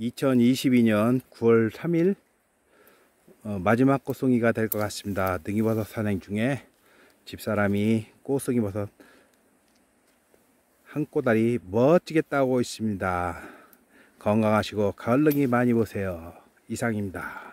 2022년 9월 3일 어, 마지막 꽃송이가 될 것 같습니다. 능이버섯 산행 중에 집사람이 꽃송이버섯 한 꼬다리 멋지게 따고 있습니다. 건강하시고 가을능이 많이 보세요. 이상입니다.